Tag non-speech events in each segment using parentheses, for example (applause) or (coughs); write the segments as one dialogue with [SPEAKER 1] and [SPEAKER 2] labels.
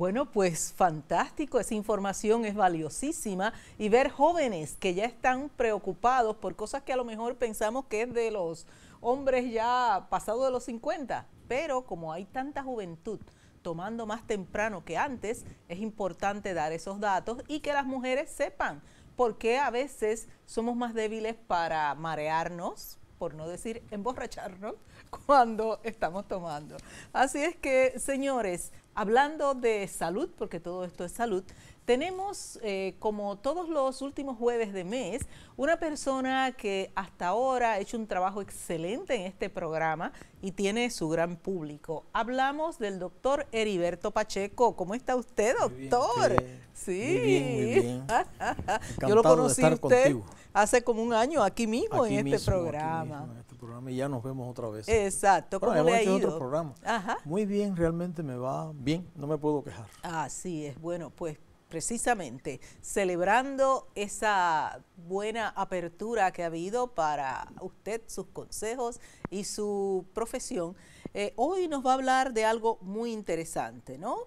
[SPEAKER 1] Bueno, pues fantástico, esa información es valiosísima y ver jóvenes que ya están preocupados por cosas que a lo mejor pensamos que es de los hombres ya pasados de los 50, pero como hay tanta juventud tomando más temprano que antes, es importante dar esos datos y que las mujeres sepan por qué a veces somos más débiles para marearnos, por no decir emborracharnos, (laughs) cuando estamos tomando. Así es que, señores, Hablando de salud, porque todo esto es salud, tenemos, eh, como todos los últimos jueves de mes, una persona que hasta ahora ha hecho un trabajo excelente en este programa y tiene su gran público. Hablamos del doctor Heriberto Pacheco. ¿Cómo está usted, doctor? sí. Muy bien, (laughs)
[SPEAKER 2] Yo lo conocí usted
[SPEAKER 1] hace como un año aquí este mismo en este programa.
[SPEAKER 2] y ya nos vemos otra vez. Exacto. como bueno, ha ido? Muy bien,
[SPEAKER 1] realmente me va
[SPEAKER 2] bien. No me puedo
[SPEAKER 1] quejar. Así es. Bueno, pues precisamente celebrando esa buena apertura que ha habido para usted, sus consejos y su profesión, eh, hoy nos va a hablar de algo muy interesante, ¿no?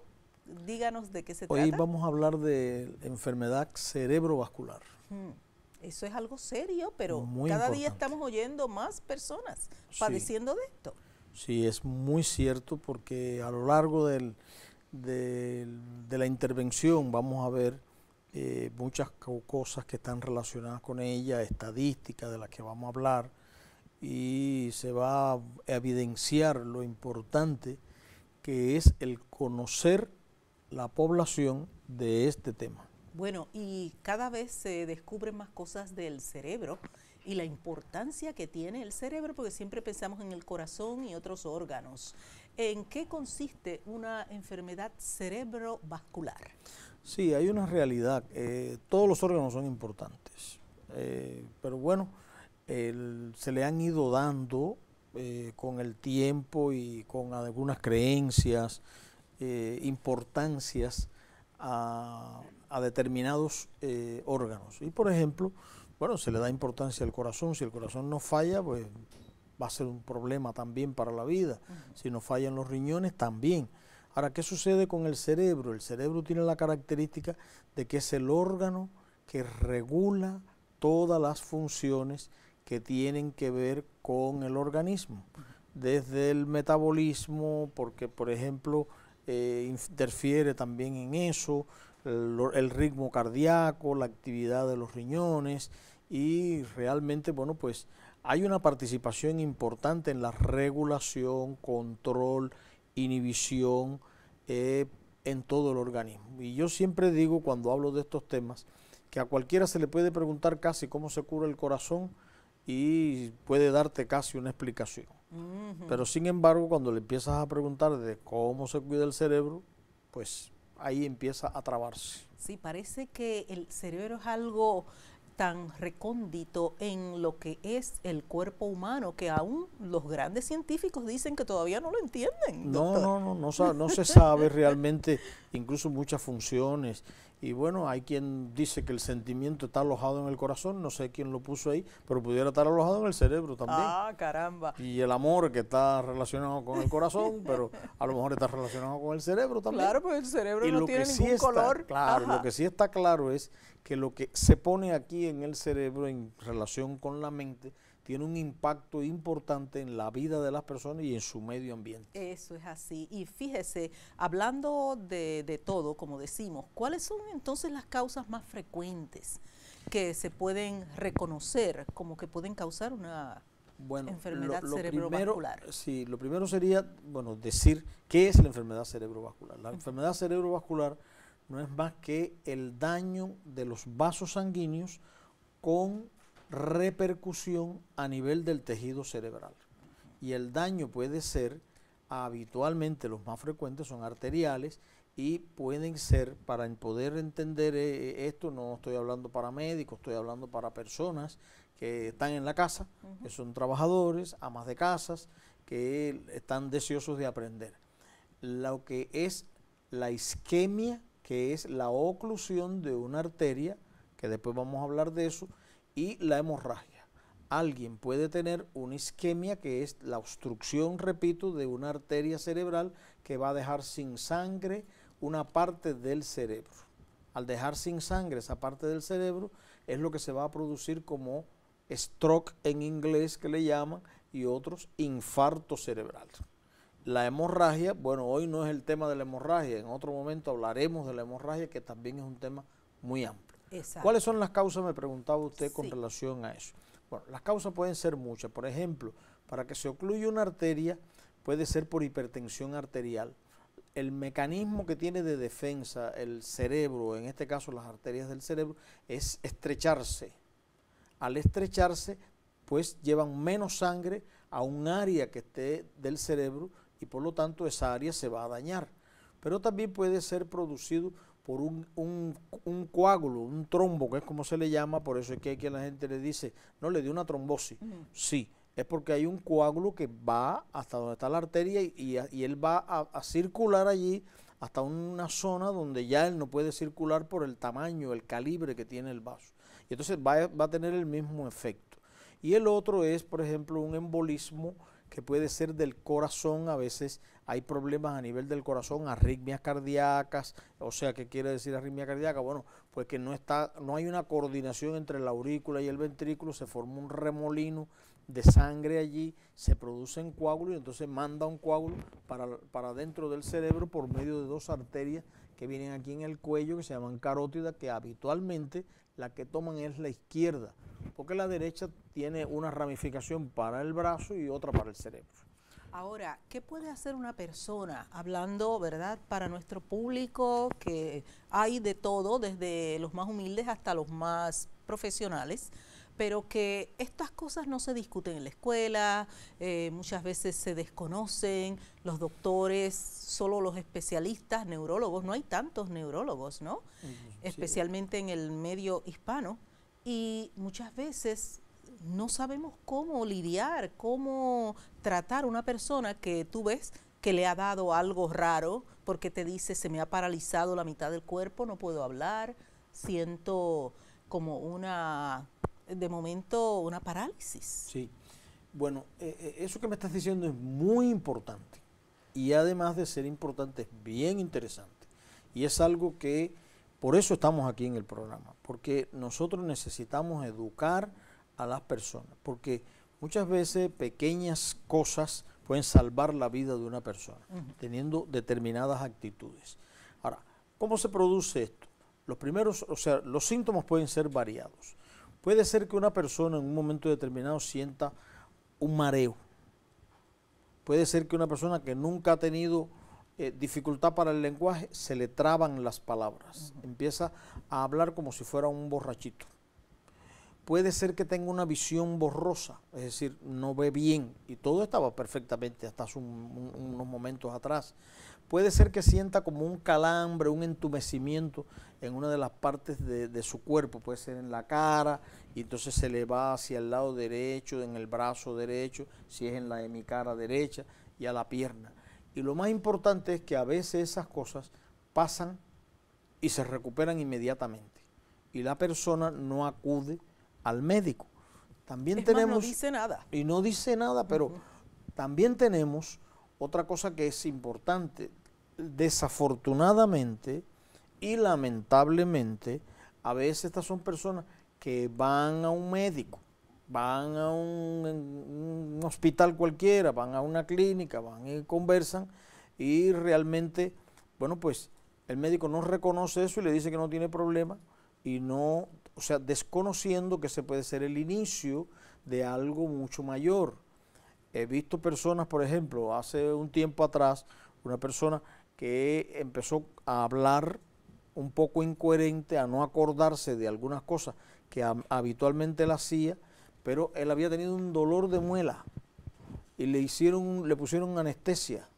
[SPEAKER 1] Díganos de qué se trata. Hoy vamos
[SPEAKER 2] a hablar de enfermedad cerebrovascular.
[SPEAKER 1] Hmm, eso es algo serio, pero cada día estamos oyendo más personas padeciendo de esto.
[SPEAKER 2] Sí, es muy cierto porque a lo largo del de, la intervención vamos a ver eh, muchas cosas que están relacionadas con ella, estadísticas de las que vamos a hablar, y se va a evidenciar lo importante que es el conocer la población de este tema.
[SPEAKER 1] Bueno, y cada vez se descubren más cosas del cerebro y la importancia que tiene el cerebro, porque siempre pensamos en el corazón y otros órganos. ¿En qué consiste una enfermedad cerebrovascular?
[SPEAKER 2] Sí, hay una realidad. Eh, todos los órganos son importantes, eh, pero bueno, se le han ido dando eh, con el tiempo y con algunas creencias, importancias a determinados órganos. Y por ejemplo, bueno, se le da importancia al corazón. Si el corazón no falla, pues va a ser un problema también para la vida. Si nos fallan los riñones, también. Ahora, ¿qué sucede con el cerebro? El cerebro tiene la característica de que es el órgano que regula todas las funciones que tienen que ver con el organismo, desde el metabolismo, porque por ejemplo eh, interfiere también en eso, el, ritmo cardíaco, la actividad de los riñones y realmente, bueno, pues hay una participación importante en la regulación, control, inhibición eh, en todo el organismo. Y yo siempre digo cuando hablo de estos temas que a cualquiera se le puede preguntar casi cómo se cura el corazón y puede darte casi una explicación. Pero sin embargo, cuando le empiezas a preguntar de cómo se cuida el cerebro, pues ahí empieza a trabarse.
[SPEAKER 1] Sí, parece que el cerebro es algo tan recóndito en lo que es el cuerpo humano que aún los grandes científicos dicen que todavía no lo entienden.
[SPEAKER 2] no, no, no, no se (laughs) sabe realmente incluso muchas funciones y bueno, hay quien dice que el sentimiento está alojado en el corazón, no sé quién lo puso ahí, pero pudiera estar alojado en el cerebro también. Ah,
[SPEAKER 1] caramba. Y el
[SPEAKER 2] amor que está relacionado con el corazón, (laughs) pero a lo mejor está relacionado con el cerebro también. Claro, pues
[SPEAKER 1] el cerebro no tiene ningún color. claro, lo que sí
[SPEAKER 2] está claro es que lo que se pone aquí en el cerebro en relación con la mente tiene un impacto importante en la vida de las personas y en su medio ambiente.
[SPEAKER 1] Eso es así. Y fíjese, hablando de, todo, como decimos, ¿cuáles son entonces las causas más frecuentes que se pueden reconocer como que pueden causar una enfermedad cerebrovascular?
[SPEAKER 2] sí, lo primero sería, bueno, decir qué es la enfermedad cerebrovascular. La enfermedad cerebrovascular no es más que el daño de los vasos sanguíneos con repercusión a nivel del tejido cerebral. Y el daño puede ser, habitualmente los más frecuentes son arteriales y pueden ser, para poder entender eh, eh, esto, no estoy hablando para médicos, estoy hablando para personas que están en la casa, que son trabajadores, amas de casas, que están deseosos de aprender. Lo que es la isquemia, que es la oclusión de una arteria, que después vamos a hablar de eso, y la hemorragia. Alguien puede tener una isquemia, que es la obstrucción, repito, de una arteria cerebral que va a dejar sin sangre una parte del cerebro. Al dejar sin sangre esa parte del cerebro, es lo que se va a producir como stroke en inglés que le llaman y otros infarto cerebral. La hemorragia, bueno, hoy no es el tema de la hemorragia, en otro momento hablaremos de la hemorragia que también es un tema muy amplio. ¿Cuáles son las causas, me preguntaba usted, con relación a eso? Bueno, las causas pueden ser muchas. Por ejemplo, para que se ocluya una arteria, puede ser por hipertensión arterial. El mecanismo que tiene de defensa el cerebro, en este caso las arterias del cerebro, es estrecharse. Al estrecharse, pues llevan menos sangre a un área que esté del cerebro y por lo tanto esa área se va a dañar. Pero también puede ser producido por un, un, un, coágulo, un trombo, que es como se le llama, por eso es que aquí la gente le dice, no, le dio una trombosis. Sí, es porque hay un coágulo que va hasta donde está la arteria y, él va a, circular allí hasta una zona donde ya él no puede circular por el tamaño, el calibre que tiene el vaso. Y entonces va, va a tener el mismo efecto. Y el otro es, por ejemplo, un embolismo que puede ser del corazón, a veces hay problemas a nivel del corazón, arritmias cardíacas, o sea, ¿qué quiere decir arritmia cardíaca? Bueno, pues que no, está, no hay una coordinación entre la aurícula y el ventrículo, se forma un remolino de sangre allí, se produce producen coágulos y entonces manda un coágulo para, para dentro del cerebro por medio de dos arterias que vienen aquí en el cuello, que se llaman carótidas, que habitualmente la que toman es la izquierda, porque la derecha tiene una ramificación para el brazo y otra para el cerebro.
[SPEAKER 1] Ahora, ¿qué puede hacer una persona hablando, verdad, para nuestro público que hay de todo, desde los más humildes hasta los más profesionales? pero que estas cosas no se discuten en la escuela, eh, muchas veces se desconocen, los doctores, solo los especialistas, neurólogos, no hay tantos neurólogos, ¿no? Especialmente en el medio hispano. Y muchas veces no sabemos cómo lidiar, cómo tratar a una persona que tú ves que le ha dado algo raro, porque te dice, se me ha paralizado la mitad del cuerpo, no puedo hablar, siento como una, de momento, una parálisis. Sí, bueno, eh, eh, eso que me estás
[SPEAKER 2] diciendo es muy importante y además de ser importante es bien interesante y es algo que, por eso estamos aquí en el programa, porque nosotros necesitamos educar a las personas, porque muchas veces pequeñas cosas pueden salvar la vida de una persona, teniendo determinadas actitudes. Ahora, ¿cómo se produce esto? Los primeros, o sea, los síntomas pueden ser variados. Puede ser que una persona en un momento determinado sienta un mareo. Puede ser que una persona que nunca ha tenido eh, dificultad para el lenguaje, se le traban las palabras. Empieza a hablar como si fuera un borrachito puede ser que tenga una visión borrosa, es decir, no ve bien, y todo estaba perfectamente hasta hace unos momentos atrás. Puede ser que sienta como un calambre, un entumecimiento en una de las partes de, de, su cuerpo, puede ser en la cara, y entonces se le va hacia el lado derecho, en el brazo derecho, si es en la de mi cara derecha, y a la pierna. Y lo más importante es que a veces esas cosas pasan y se recuperan inmediatamente. Y la persona no acude al médico. También tenemos... Y no dice nada. Y no dice nada, pero también tenemos otra cosa que es importante. Desafortunadamente y lamentablemente, a veces estas son personas que van a un médico, van a un, un hospital cualquiera, van a una clínica, van y conversan y realmente, bueno, pues el médico no reconoce eso y le dice que no tiene problema y no o sea, desconociendo que se puede ser el inicio de algo mucho mayor. He visto personas, por ejemplo, hace un tiempo atrás, una persona que empezó a hablar un poco incoherente, a no acordarse de algunas cosas que habitualmente él hacía, pero él había tenido un dolor de muela y le hicieron, le pusieron anestesia,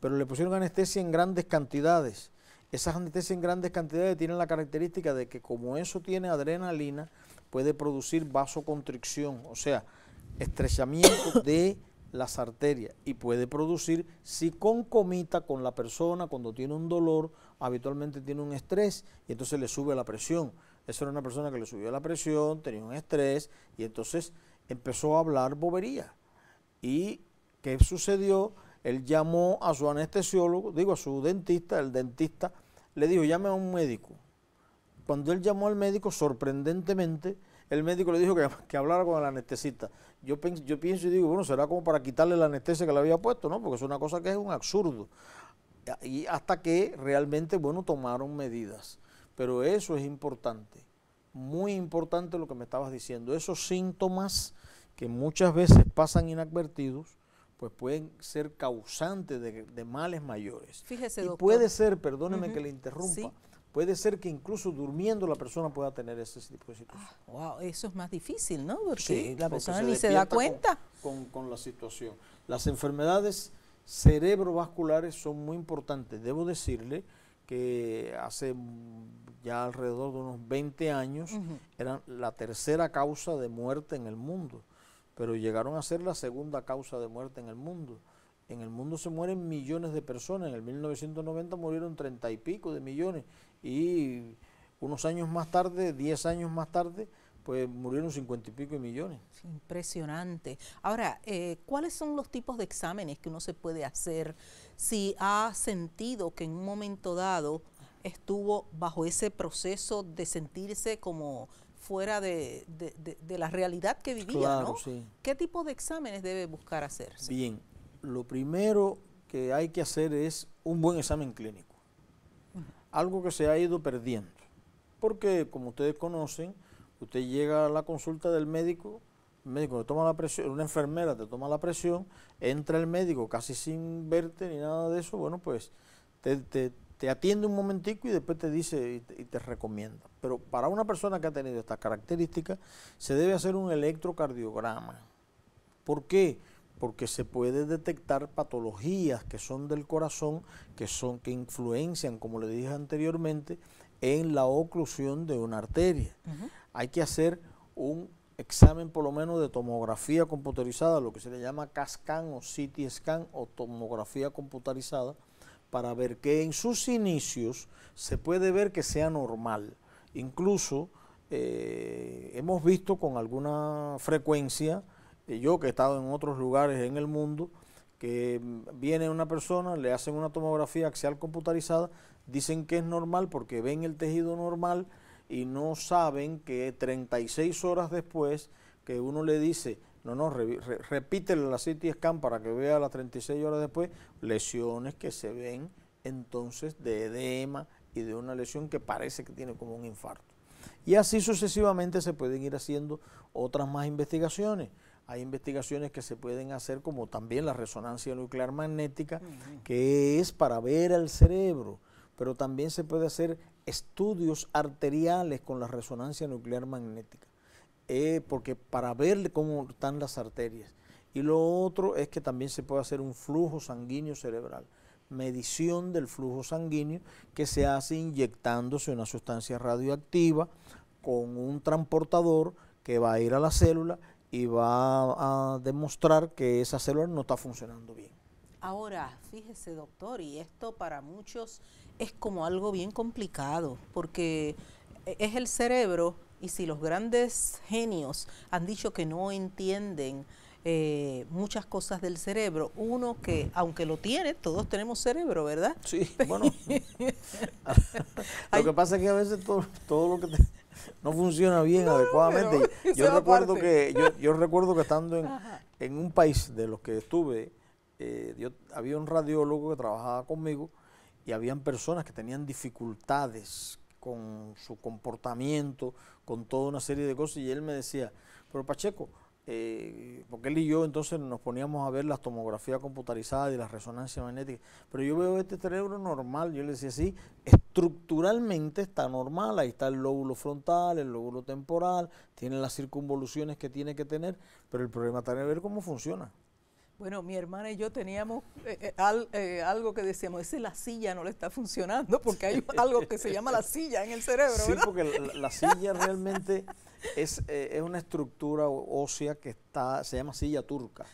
[SPEAKER 2] pero le pusieron anestesia en grandes cantidades esas anestesias en grandes cantidades tienen la característica de que como eso tiene adrenalina, puede producir vasoconstricción, o sea, estrechamiento (coughs) de las arterias y puede producir si concomita con la persona cuando tiene un dolor, habitualmente tiene un estrés y entonces le sube la presión. Esa era una persona que le subió la presión, tenía un estrés y entonces empezó a hablar bobería. ¿Y qué sucedió? Él llamó a su anestesiólogo, digo a su dentista, el dentista le dijo, llame a un médico. Cuando él llamó al médico, sorprendentemente, el médico le dijo que, (laughs) que hablara con el anestesista. Yo, yo pienso y digo, bueno, será como para quitarle la anestesia que le había puesto, ¿no? Porque es una cosa que es un absurdo. Y hasta que realmente, bueno, tomaron medidas. Pero eso es importante, muy importante lo que me estabas diciendo. Esos síntomas que muchas veces pasan inadvertidos, pues pueden ser causantes de, males mayores. Fíjese, y puede ser, perdóneme que le interrumpa, puede ser que incluso durmiendo la persona pueda tener ese tipo de situación.
[SPEAKER 1] wow, ah, eso es más difícil, ¿no? Porque la persona ni se da cuenta.
[SPEAKER 2] Con, la situación. Las enfermedades cerebrovasculares son muy importantes. Debo decirle que hace ya alrededor de unos 20 años eran la tercera causa de muerte en el mundo pero llegaron a ser la segunda causa de muerte en el mundo. En el mundo se mueren millones de personas, en el 1990 murieron treinta y pico de millones y unos años más tarde, diez años más tarde, pues murieron cincuenta y pico de millones.
[SPEAKER 1] Impresionante. Ahora, eh, ¿cuáles son los tipos de exámenes que uno se puede hacer si ha sentido que en un momento dado estuvo bajo ese proceso de sentirse como fuera de, la realidad que vivía, ¿no? ¿Qué tipo de exámenes debe buscar hacerse?
[SPEAKER 2] Bien, lo primero que hay que hacer es un buen examen clínico, algo que se ha ido perdiendo, porque como ustedes conocen, usted llega a la consulta del médico, el médico toma la presión, una enfermera te toma la presión, entra el médico casi sin verte ni nada de eso, bueno, pues te te atiende un momentico y después te dice y te, recomienda. Pero para una persona que ha tenido estas características, se debe hacer un electrocardiograma. ¿Por qué? Porque se puede detectar patologías que son del corazón, que son que influencian, como le dije anteriormente, en la oclusión de una arteria. Hay que hacer un examen por lo menos de tomografía computarizada, lo que se le llama CASCAN o CT scan o tomografía computarizada, para ver que en sus inicios se puede ver que sea normal. Incluso eh, hemos visto con alguna frecuencia, eh, yo que he estado en otros lugares en el mundo, que mm, viene una persona, le hacen una tomografía axial computarizada, dicen que es normal porque ven el tejido normal y no saben que 36 horas después que uno le dice no, no, la CT scan para que vea las 36 horas después lesiones que se ven entonces de edema y de una lesión que parece que tiene como un infarto. Y así sucesivamente se pueden ir haciendo otras más investigaciones. Hay investigaciones que se pueden hacer como también la resonancia nuclear magnética, que es para ver al cerebro, pero también se puede hacer estudios arteriales con la resonancia nuclear magnética. Eh, porque para ver cómo están las arterias. Y lo otro es que también se puede hacer un flujo sanguíneo cerebral, medición del flujo sanguíneo que se hace inyectándose una sustancia radioactiva con un transportador que va a ir a la célula y va a demostrar que esa célula no está funcionando
[SPEAKER 1] bien. Ahora, fíjese doctor, y esto para muchos es como algo bien complicado, porque e-, es el cerebro y si los grandes genios han dicho que no entienden eh, muchas cosas del cerebro, uno que, aunque lo tiene, todos tenemos cerebro, ¿verdad? Sí, (laughs) bueno. lo (laughs) que pasa es que a veces todo, lo que no funciona bien adecuadamente. Yo recuerdo, que,
[SPEAKER 2] yo, yo, recuerdo que estando en, un país de los que estuve, eh, yo, había un radiólogo que trabajaba conmigo y habían personas que tenían dificultades con su comportamiento, con toda una serie de cosas. Y él me decía, pero Pacheco, eh, porque él y yo entonces nos poníamos a ver las tomografías computarizadas y la resonancia magnética, pero yo veo este cerebro normal, yo le decía, sí, estructuralmente está normal, ahí está el lóbulo frontal, el lóbulo temporal, tiene las circunvoluciones que tiene que tener, pero el problema está en ver cómo funciona.
[SPEAKER 1] Bueno, mi hermana y yo teníamos eh, eh, eh, algo que decíamos, es la silla no le está funcionando porque hay (laughs) algo que se llama la silla en el cerebro. Sí,
[SPEAKER 2] porque la, silla realmente es, una estructura ósea que está, se llama silla turca,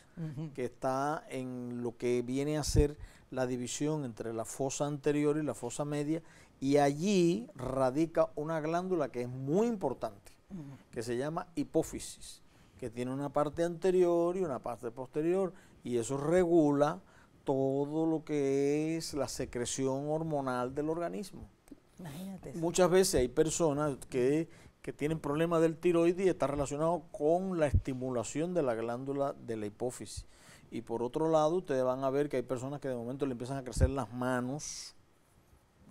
[SPEAKER 2] que está en lo que viene a ser la división entre la fosa anterior y la fosa media y allí radica una glándula que es muy importante, que se llama hipófisis, que tiene una parte anterior y una parte posterior y eso regula todo lo que es la secreción hormonal del organismo. Imagínate. Muchas veces hay personas que, que tienen problemas del tiroides y está relacionado con la estimulación de la glándula de la hipófisis. Y por otro lado, ustedes van a ver que hay personas que de momento le empiezan a crecer las manos,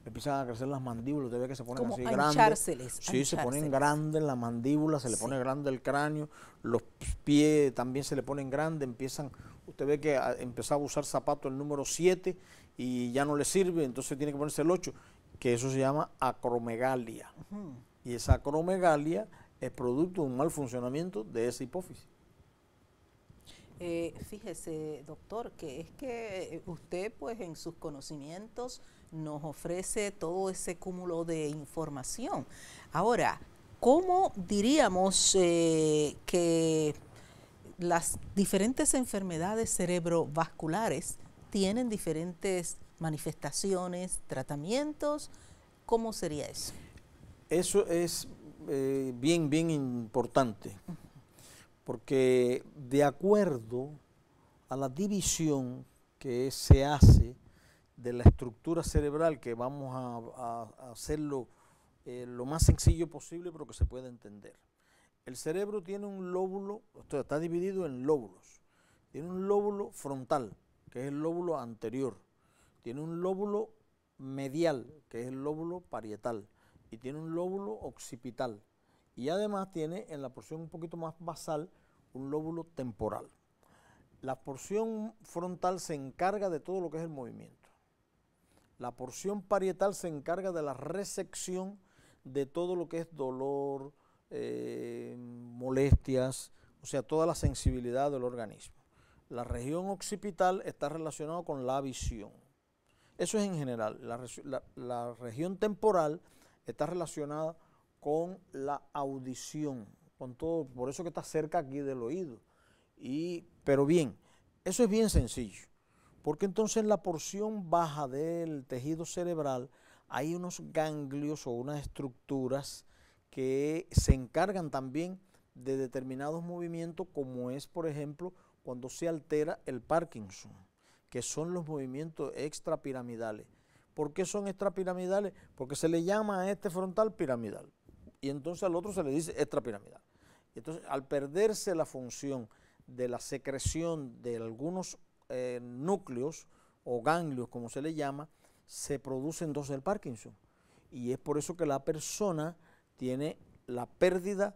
[SPEAKER 2] empiezan a crecer las mandíbulas, usted ve que se ponen así grandes. Sí, se ponen grandes las mandíbulas, se le pone grande el cráneo, los pies también se le ponen grandes, empiezan, usted ve que empezaba a usar zapato el número 7 y ya no le sirve, entonces tiene que ponerse el 8, que eso se llama acromegalia. Y esa acromegalia es producto de un mal funcionamiento de esa hipófisis.
[SPEAKER 1] Eh, fíjese, doctor, que es que eh, usted, pues en sus conocimientos, nos ofrece todo ese cúmulo de información. Ahora, ¿cómo diríamos eh, que las diferentes enfermedades cerebrovasculares tienen diferentes manifestaciones, tratamientos? ¿Cómo sería eso?
[SPEAKER 2] Eso es eh, bien, bien importante, porque de acuerdo a la división que se hace de la estructura cerebral que vamos a, hacerlo eh, lo más sencillo posible pero que se pueda entender. El cerebro tiene un lóbulo, está dividido en lóbulos. Tiene un lóbulo frontal, que es el lóbulo anterior. Tiene un lóbulo medial, que es el lóbulo parietal. Y tiene un lóbulo occipital. Y además tiene en la porción un poquito más basal un lóbulo temporal. La porción frontal se encarga de todo lo que es el movimiento la porción parietal se encarga de la resección de todo lo que es dolor, eh, molestias, o sea, toda la sensibilidad del organismo. La región occipital está relacionada con la visión. Eso es en general. La, región temporal está relacionada con la audición, con todo, por eso que está cerca aquí del oído. Y, pero bien, eso es bien sencillo porque entonces en la porción baja del tejido cerebral hay unos ganglios o unas estructuras que se encargan también de determinados movimientos, como es, por ejemplo, cuando se altera el Parkinson, que son los movimientos extrapiramidales. ¿Por qué son extrapiramidales? Porque se le llama a este frontal piramidal y entonces al otro se le dice extrapiramidal. Entonces, al perderse la función de la secreción de algunos eh, núcleos o ganglios, como se le llama, se producen entonces el Parkinson. Y es por eso que la persona tiene la pérdida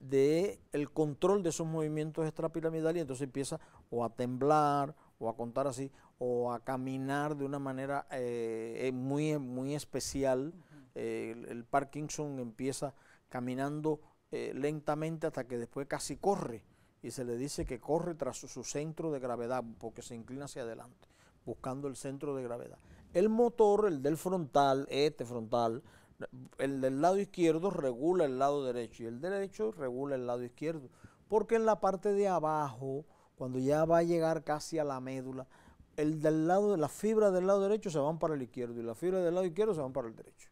[SPEAKER 2] del el control de esos movimientos extrapiramidales y entonces empieza o a temblar o a contar así o a caminar de una manera eh, eh, muy, muy especial. el, Parkinson empieza caminando lentamente hasta que después casi corre y se le dice que corre tras su, centro de gravedad porque se inclina hacia adelante, buscando el centro de gravedad. El motor, el del frontal, este frontal, el del lado izquierdo regula el lado derecho y el derecho regula el lado izquierdo, porque en la parte de abajo, cuando ya va a llegar casi a la médula, el del lado de las fibras del lado derecho se van para el izquierdo y las fibras del lado izquierdo se van para el derecho.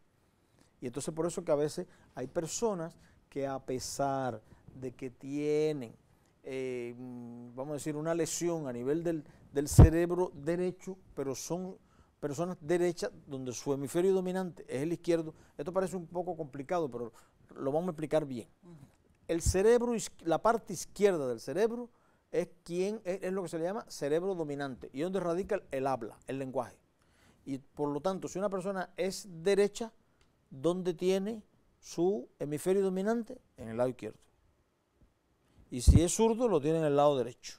[SPEAKER 2] Y entonces por eso que a veces hay personas que a pesar de que tienen eh, mm, vamos a decir, una lesión a nivel del, del cerebro derecho, pero son personas derechas donde su hemisferio dominante es el izquierdo. Esto parece un poco complicado, pero lo vamos a explicar bien. El cerebro, la parte izquierda del cerebro es quien es, lo que se le llama cerebro dominante y donde radica el, el habla, el lenguaje. Y por lo tanto, si una persona es derecha, ¿dónde tiene su hemisferio dominante? En el lado izquierdo. Y si es zurdo, lo tiene en el lado derecho.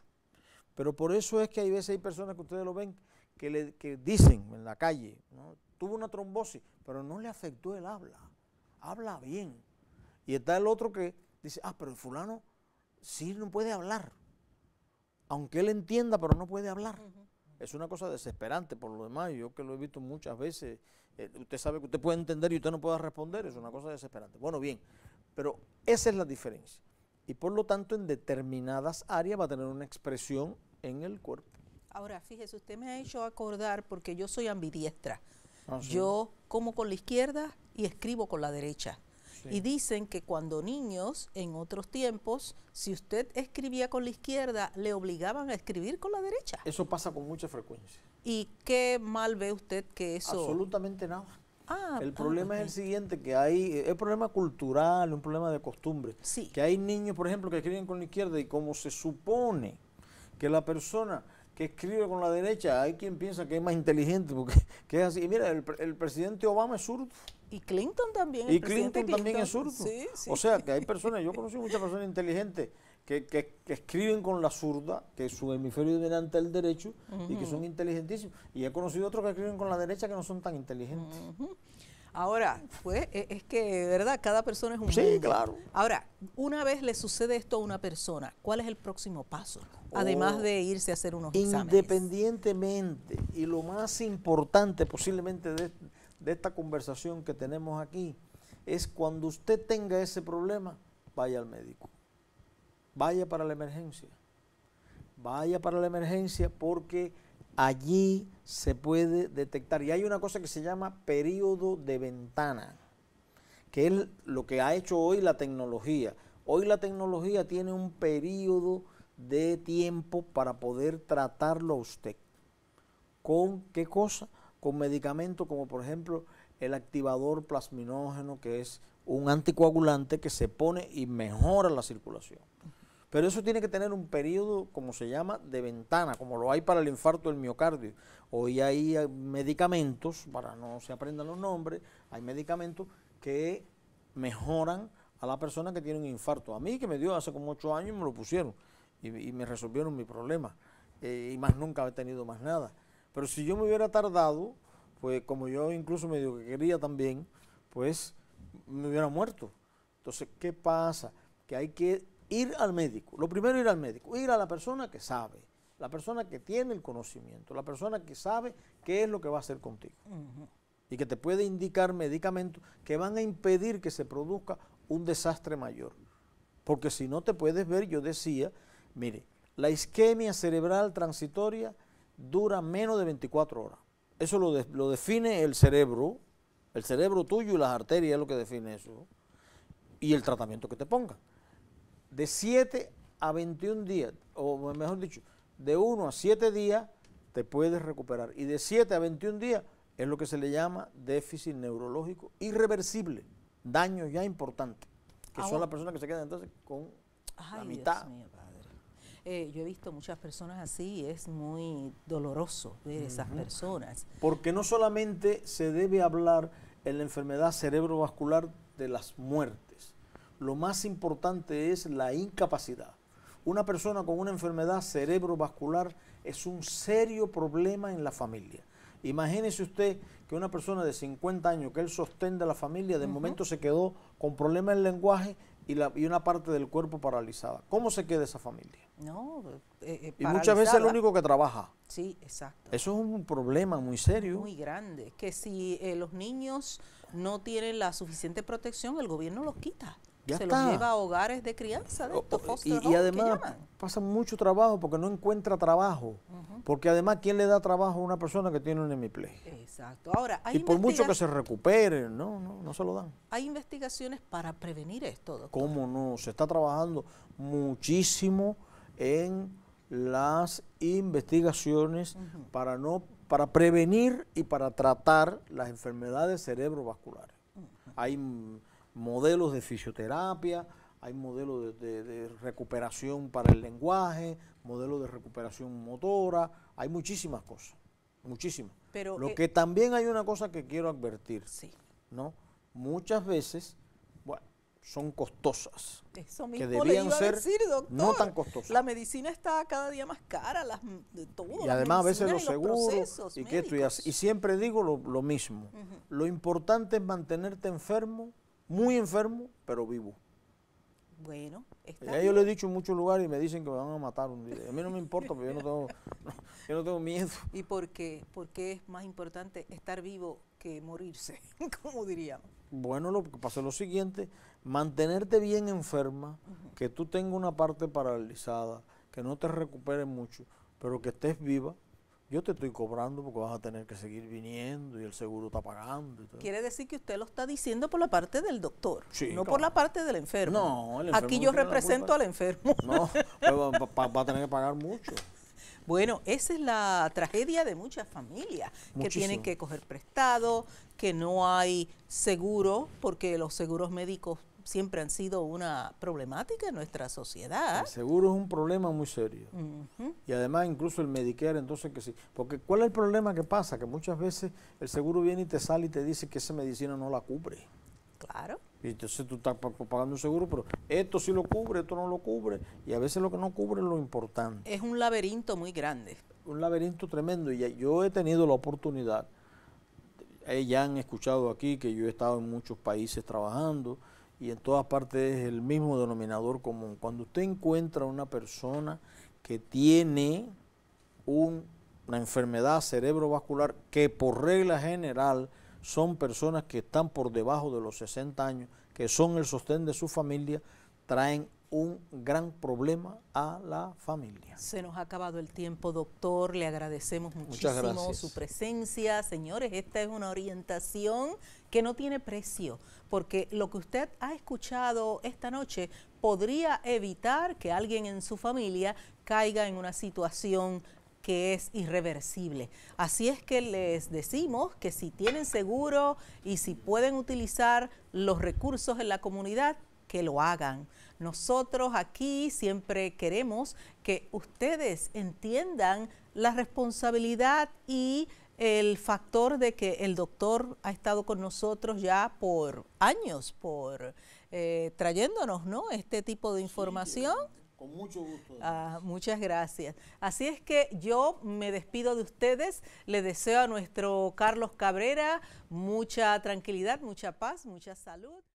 [SPEAKER 2] Pero por eso es que hay veces hay personas que ustedes lo ven que, le, dicen en la calle, tuvo una trombosis, pero no le afectó el habla. Habla bien. Y está el otro que dice, ah, pero el fulano sí no puede hablar. Aunque él entienda, pero no puede hablar. Es una cosa desesperante por lo demás. Yo que lo he visto muchas veces, eh, usted sabe que usted puede entender y usted no puede responder. Es una cosa desesperante. Bueno, bien, pero esa es la diferencia y por lo tanto en determinadas áreas va a tener una expresión en el cuerpo.
[SPEAKER 1] Ahora, fíjese, usted me ha hecho acordar porque yo soy ambidiestra. Ah, yo como con la izquierda y escribo con la derecha. Y dicen que cuando niños, en otros tiempos, si usted escribía con la izquierda, le obligaban a escribir con la derecha. Eso pasa con mucha frecuencia. ¿Y qué mal ve usted que eso? Absolutamente nada. Ah, el ah, problema es el
[SPEAKER 2] siguiente, que hay, eh, es problema cultural, un problema de costumbre. Que hay niños, por ejemplo, que escriben con la izquierda y como se supone que la persona que escribe con la derecha, hay quien piensa que es más inteligente, porque (laughs) que es así. Y mira, el, el, presidente Obama es zurdo.
[SPEAKER 1] Y Clinton también. Y Clinton, también es zurdo. O sea,
[SPEAKER 2] que hay (laughs) personas, yo conocí muchas personas inteligentes que, escriben con la zurda, que su hemisferio dominante es el derecho, y que son inteligentísimos. Y he conocido otros que escriben con la derecha que no son tan inteligentes.
[SPEAKER 1] Ahora, pues e, es que, ¿verdad? Cada persona es un Sí, claro. Ahora, una vez le sucede esto a una persona, ¿cuál es el próximo paso? Además oh, de irse a hacer unos Independientemente,
[SPEAKER 2] y lo más importante posiblemente de esta conversación que tenemos aquí, es cuando usted tenga ese problema, vaya al médico vaya para la emergencia. Vaya para la emergencia porque allí se puede detectar. Y hay una cosa que se llama periodo de ventana, que es lo que ha hecho hoy la tecnología. Hoy la tecnología tiene un periodo de tiempo para poder tratarlo a usted. ¿Con qué cosa? Con medicamentos como por ejemplo el activador plasminógeno, que es un anticoagulante que se pone y mejora la circulación. Pero eso tiene que tener un periodo, como se llama, de ventana, como lo hay para el infarto del miocardio. Hoy hay eh, medicamentos, para no se aprendan los nombres, hay medicamentos que mejoran a la persona que tiene un infarto. A mí que me dio hace como ocho años me lo pusieron y, me resolvieron mi problema. Eh, y más nunca he tenido más nada. Pero si yo me hubiera tardado, pues como yo incluso me digo que quería también, pues me hubiera muerto. Entonces, ¿qué pasa? Que hay que ir al médico. Lo primero ir al médico, ir a la persona que sabe, la persona que tiene el conocimiento, la persona que sabe qué es lo que va a hacer contigo. Y que te puede indicar medicamentos que van a impedir que se produzca un desastre mayor. Porque si no te puedes ver, yo decía, mire, la isquemia cerebral transitoria dura menos de 24 horas. Eso lo, lo define el cerebro, el cerebro tuyo y las arterias es lo que define eso. Y el tratamiento que te pongan de 7 a 21 días, o mejor dicho, de 1 a 7 días te puedes recuperar. Y de 7 a 21 días es lo que se le llama déficit neurológico irreversible, daño ya importante, que ah, son las personas
[SPEAKER 1] que se quedan entonces con la mitad. Eh, yo he visto muchas personas así y es muy doloroso ver esas personas.
[SPEAKER 2] Porque no solamente se debe hablar en la enfermedad cerebrovascular de las muertes, lo más importante es la incapacidad. Una persona con una enfermedad cerebrovascular es un serio problema en la familia. Imagínese usted que una persona de 50 años, que él sostén la familia, de momento se quedó con problemas en lenguaje y, una parte del cuerpo paralizada. ¿Cómo se queda esa familia?
[SPEAKER 1] No, eh, eh, y muchas veces es el único que trabaja. Sí, exacto.
[SPEAKER 2] Eso es un problema muy serio. Muy
[SPEAKER 1] grande. Que si eh, los niños no tienen la suficiente protección, el gobierno los quita se está. lleva a hogares de crianza, de y, además
[SPEAKER 2] pasa mucho trabajo porque no encuentra trabajo. Porque además, ¿quién le da trabajo a una persona que tiene un hemiplegia?
[SPEAKER 1] Exacto. Ahora, y por mucho que se
[SPEAKER 2] recupere, no, no, se lo dan.
[SPEAKER 1] Hay investigaciones para prevenir esto, doctor.
[SPEAKER 2] ¿Cómo no? Se está trabajando muchísimo en las investigaciones para no para prevenir y para tratar las enfermedades cerebrovasculares. Hay modelos de fisioterapia, hay modelos de, recuperación para el lenguaje, modelos de recuperación motora, hay muchísimas cosas, muchísimas. Pero Lo eh, que también hay una cosa que quiero advertir, ¿no? Muchas veces, son costosas.
[SPEAKER 1] que debían ser
[SPEAKER 2] no tan costosas. La
[SPEAKER 1] medicina está cada día más cara, las, de todo. Y además a veces los, seguros y
[SPEAKER 2] y, siempre digo lo, mismo. Lo importante es mantenerte enfermo muy enfermo,
[SPEAKER 1] pero vivo. Bueno, yo lo he
[SPEAKER 2] dicho en muchos lugares y me dicen que me van a matar un día. A mí no me importa, porque yo no tengo, (laughs)
[SPEAKER 1] yo no tengo miedo. ¿Y por qué? por qué es más importante estar vivo que morirse? (laughs) como diríamos?
[SPEAKER 2] Bueno, lo que pasa es lo siguiente, mantenerte bien enferma, que tú tengas una parte paralizada, que no te recuperes mucho, pero que estés viva, yo te estoy cobrando porque vas a tener que seguir viniendo y el seguro está pagando. Quiere
[SPEAKER 1] decir que usted lo está diciendo por la parte del doctor, no por la parte del enfermo. No, Aquí yo represento al enfermo. No,
[SPEAKER 2] (laughs) va, a tener que pagar mucho.
[SPEAKER 1] Bueno, esa es la tragedia de muchas familias que tienen que coger prestado, que no hay seguro porque los seguros médicos siempre han sido una problemática en nuestra sociedad. El
[SPEAKER 2] seguro es un problema muy serio. Y además incluso el Medicare, entonces que sí. Porque ¿cuál es el problema que pasa? Que muchas veces el seguro viene y te sale y te dice que esa medicina no la cubre. Claro. Y entonces tú estás pagando un seguro, pero esto sí lo cubre, esto no lo cubre. Y a veces lo que no cubre es lo importante.
[SPEAKER 1] Es un laberinto muy grande. Un laberinto tremendo.
[SPEAKER 2] Y yo he tenido la oportunidad, eh, ya han escuchado aquí que yo he estado en muchos países trabajando y en todas partes es el mismo denominador común. Cuando usted encuentra una persona que tiene una enfermedad cerebrovascular, que por regla general son personas que están por debajo de los 60 años, que son el sostén de su familia, traen un gran problema a la familia.
[SPEAKER 1] Se nos ha acabado el tiempo, doctor. Le agradecemos muchísimo su presencia. Señores, esta es una orientación que no tiene precio, porque lo que usted ha escuchado esta noche podría evitar que alguien en su familia caiga en una situación que es irreversible. Así es que les decimos que si tienen seguro y si pueden utilizar los recursos en la comunidad, que lo hagan. Nosotros aquí siempre queremos que ustedes entiendan la responsabilidad y el factor de que el doctor ha estado con nosotros ya por años, por eh, trayéndonos ¿no? este tipo de información. con mucho gusto. Ah, muchas gracias. Así es que yo me despido de ustedes. Le deseo a nuestro Carlos Cabrera mucha tranquilidad, mucha paz, mucha salud.